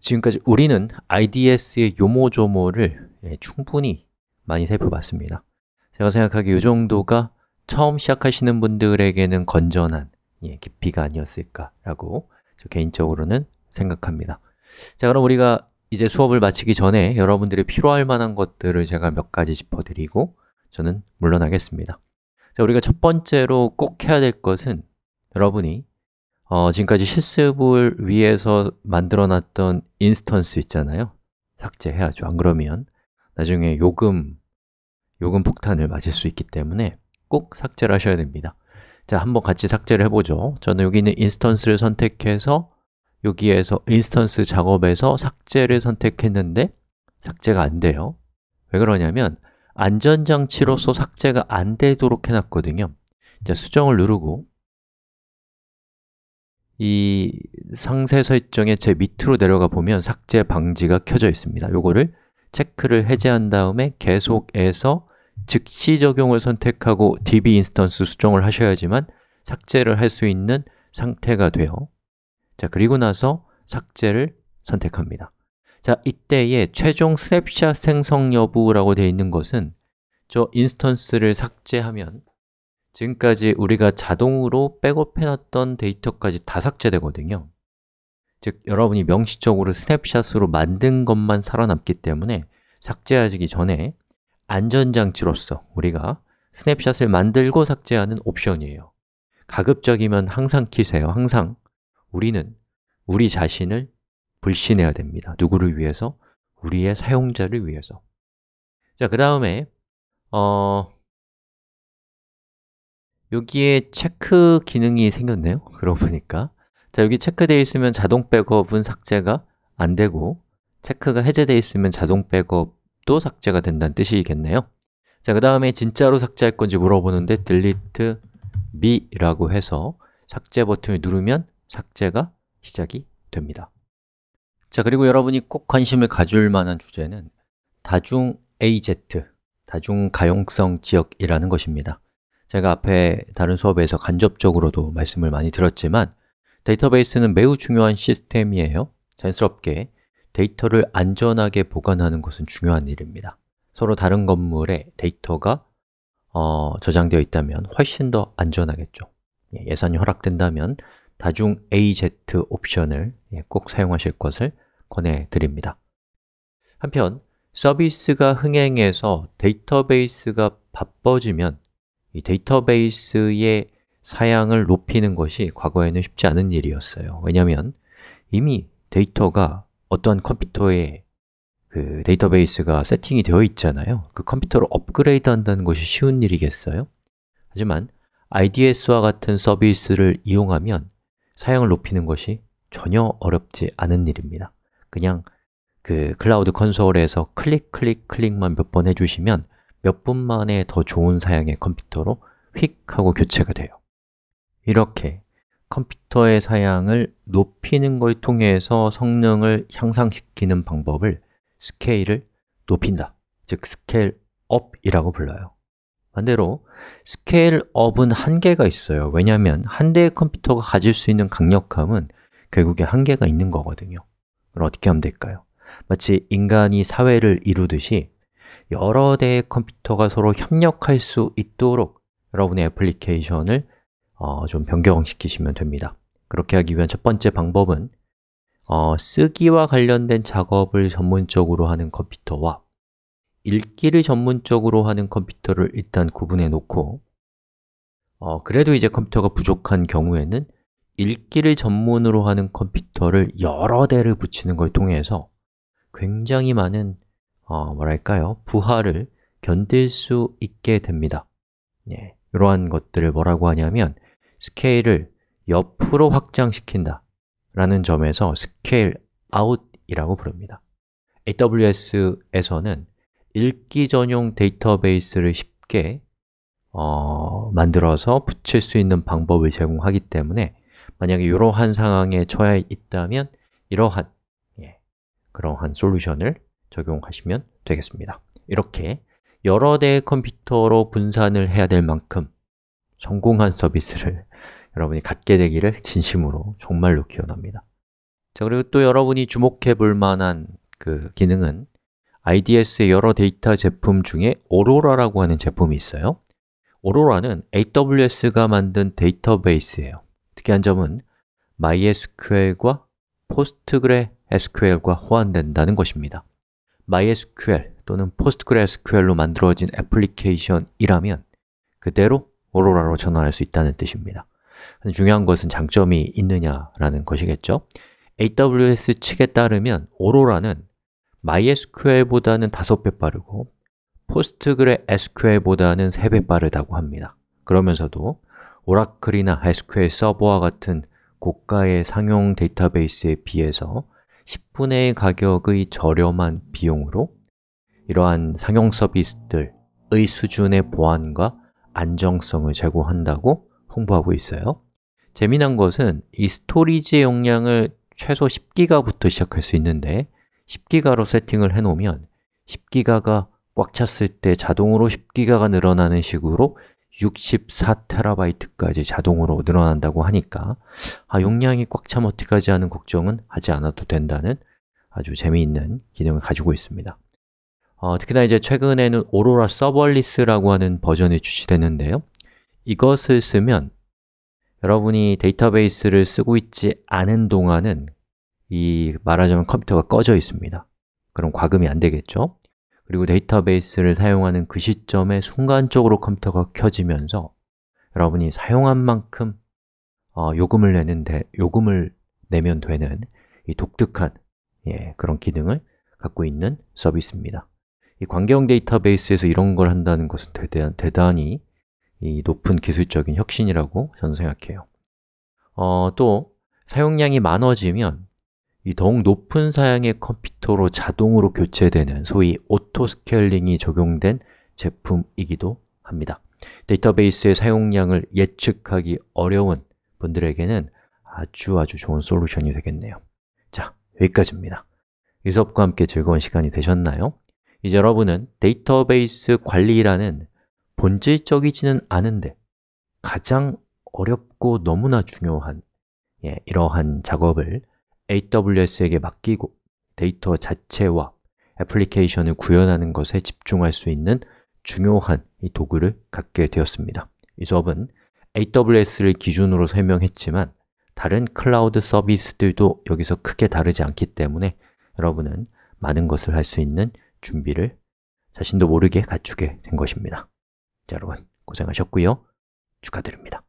지금까지 우리는 IDS의 요모조모를 예, 충분히 많이 살펴봤습니다 제가 생각하기에 이 정도가 처음 시작하시는 분들에게는 건전한 예, 깊이가 아니었을까라고 개인적으로는 생각합니다 자 그럼 우리가 이제 수업을 마치기 전에 여러분들이 필요할 만한 것들을 제가 몇 가지 짚어드리고 저는 물러나겠습니다 자, 우리가 첫 번째로 꼭 해야 될 것은 여러분이 어, 지금까지 실습을 위해서 만들어놨던 인스턴스 있잖아요 삭제해야죠 안 그러면 나중에 요금, 요금 폭탄을 맞을 수 있기 때문에 꼭 삭제를 하셔야 됩니다 자, 한번 같이 삭제를 해보죠 저는 여기 있는 인스턴스를 선택해서 여기에서 인스턴스 작업에서 삭제를 선택했는데 삭제가 안 돼요 왜 그러냐면 안전장치로서 삭제가 안 되도록 해놨거든요 이제 수정을 누르고 이 상세 설정의 제 밑으로 내려가 보면 삭제 방지가 켜져 있습니다 요거를 체크를 해제한 다음에 계속해서 즉시 적용을 선택하고 db 인스턴스 수정을 하셔야지만 삭제를 할 수 있는 상태가 돼요 자, 그리고 나서 삭제를 선택합니다 자, 이때에 최종 스냅샷 생성 여부라고 되어 있는 것은 저 인스턴스를 삭제하면 지금까지 우리가 자동으로 백업해놨던 데이터까지 다 삭제되거든요 즉, 여러분이 명시적으로 스냅샷으로 만든 것만 살아남기 때문에 삭제하기 전에 안전장치로서 우리가 스냅샷을 만들고 삭제하는 옵션이에요 가급적이면 항상 키세요, 항상 우리는 우리 자신을 불신해야 됩니다 누구를 위해서? 우리의 사용자를 위해서 자, 그 다음에 어, 여기에 체크 기능이 생겼네요 그러고 보니까 자 여기 체크되어 있으면 자동 백업은 삭제가 안 되고 체크가 해제되어 있으면 자동 백업도 삭제가 된다는 뜻이겠네요 자, 그 다음에 진짜로 삭제할 건지 물어보는데 delete me라고 해서 삭제 버튼을 누르면 삭제가 시작이 됩니다 자, 그리고 여러분이 꼭 관심을 가질 만한 주제는 다중 AZ, 다중 가용성 지역이라는 것입니다 제가 앞에 다른 수업에서 간접적으로도 말씀을 많이 들었지만 데이터베이스는 매우 중요한 시스템이에요 자연스럽게 데이터를 안전하게 보관하는 것은 중요한 일입니다 서로 다른 건물에 데이터가 어, 저장되어 있다면 훨씬 더 안전하겠죠 예, 예산이 허락된다면 다중 AZ 옵션을 예, 꼭 사용하실 것을 권해드립니다 한편 서비스가 흥행해서 데이터베이스가 바빠지면 이 데이터베이스의 사양을 높이는 것이 과거에는 쉽지 않은 일이었어요 왜냐하면 이미 데이터가 어떠한 컴퓨터에 그 데이터베이스가 세팅이 되어 있잖아요 그 컴퓨터를 업그레이드 한다는 것이 쉬운 일이겠어요? 하지만 IDS와 같은 서비스를 이용하면 사양을 높이는 것이 전혀 어렵지 않은 일입니다 그냥 그 클라우드 컨솔에서 클릭, 클릭, 클릭만 몇 번 해주시면 몇분 만에 더 좋은 사양의 컴퓨터로 휙 하고 교체가 돼요 이렇게 컴퓨터의 사양을 높이는 걸 통해서 성능을 향상시키는 방법을 스케일을 높인다 즉 스케일 업이라고 불러요 반대로 스케일 업은 한계가 있어요 왜냐하면 한 대의 컴퓨터가 가질 수 있는 강력함은 결국에 한계가 있는 거거든요 그럼 어떻게 하면 될까요? 마치 인간이 사회를 이루듯이 여러 대의 컴퓨터가 서로 협력할 수 있도록 여러분의 애플리케이션을 어, 좀 변경시키시면 됩니다 그렇게 하기 위한 첫 번째 방법은 어, 쓰기와 관련된 작업을 전문적으로 하는 컴퓨터와 읽기를 전문적으로 하는 컴퓨터를 일단 구분해 놓고 어, 그래도 이제 컴퓨터가 부족한 경우에는 읽기를 전문으로 하는 컴퓨터를 여러 대를 붙이는 걸 통해서 굉장히 많은 어, 뭐랄까요? 부하를 견딜 수 있게 됩니다 예, 이러한 것들을 뭐라고 하냐면 스케일을 옆으로 확장시킨다 라는 점에서 스케일 아웃이라고 부릅니다 AWS에서는 읽기 전용 데이터베이스를 쉽게 어, 만들어서 붙일 수 있는 방법을 제공하기 때문에 만약에 이러한 상황에 처해 있다면 이러한 예, 그러한 솔루션을 적용하시면 되겠습니다 이렇게 여러 대의 컴퓨터로 분산을 해야 될 만큼 성공한 서비스를 여러분이 갖게 되기를 진심으로 정말로 기원합니다 자, 그리고 또 여러분이 주목해 볼 만한 그 기능은 IDS의 여러 데이터 제품 중에 오로라라고 하는 제품이 있어요 오로라는 AWS가 만든 데이터베이스예요 특이한 점은 MySQL과 PostgreSQL과 호환된다는 것입니다 MySQL 또는 PostgreSQL로 만들어진 애플리케이션이라면 그대로 오로라로 전환할 수 있다는 뜻입니다 중요한 것은 장점이 있느냐라는 것이겠죠 AWS 측에 따르면 오로라는 MySQL보다는 5배 빠르고 PostgreSQL보다는 3배 빠르다고 합니다 그러면서도 오라클이나 SQL 서버와 같은 고가의 상용 데이터베이스에 비해서 10분의 1 가격의 저렴한 비용으로 이러한 상용 서비스들의 수준의 보안과 안정성을 제공한다고 홍보하고 있어요 재미난 것은 이 스토리지의 용량을 최소 10기가부터 시작할 수 있는데 10기가로 세팅을 해놓으면 10기가가 꽉 찼을 때 자동으로 10기가가 늘어나는 식으로 64테라바이트까지 자동으로 늘어난다고 하니까 아, 용량이 꽉 차면 어떡하지 하는 걱정은 하지 않아도 된다는 아주 재미있는 기능을 가지고 있습니다 어, 특히나 이제 최근에는 오로라 서벌리스라고 하는 버전이 출시됐는데요 이것을 쓰면 여러분이 데이터베이스를 쓰고 있지 않은 동안은 이 말하자면 컴퓨터가 꺼져 있습니다 그럼 과금이 안 되겠죠? 그리고 데이터베이스를 사용하는 그 시점에 순간적으로 컴퓨터가 켜지면서 여러분이 사용한 만큼 어, 요금을 내는 데, 요금을 내면 되는 이 독특한 예, 그런 기능을 갖고 있는 서비스입니다. 이 관계형 데이터베이스에서 이런 걸 한다는 것은 대단, 대단히 이 높은 기술적인 혁신이라고 저는 생각해요. 어, 또 사용량이 많아지면 이 더욱 높은 사양의 컴퓨터로 자동으로 교체되는 소위 오토 스케일링이 적용된 제품이기도 합니다. 데이터베이스의 사용량을 예측하기 어려운 분들에게는 아주 아주 좋은 솔루션이 되겠네요. 자, 여기까지입니다. 이 수업과 함께 즐거운 시간이 되셨나요? 이제 여러분은 데이터베이스 관리라는 본질적이지는 않은데 가장 어렵고 너무나 중요한 예, 이러한 작업을 AWS에게 맡기고 데이터 자체와 애플리케이션을 구현하는 것에 집중할 수 있는 중요한 이 도구를 갖게 되었습니다. 이 수업은 AWS를 기준으로 설명했지만 다른 클라우드 서비스들도 여기서 크게 다르지 않기 때문에 여러분은 많은 것을 할 수 있는 준비를 자신도 모르게 갖추게 된 것입니다. 자, 여러분 고생하셨고요. 축하드립니다.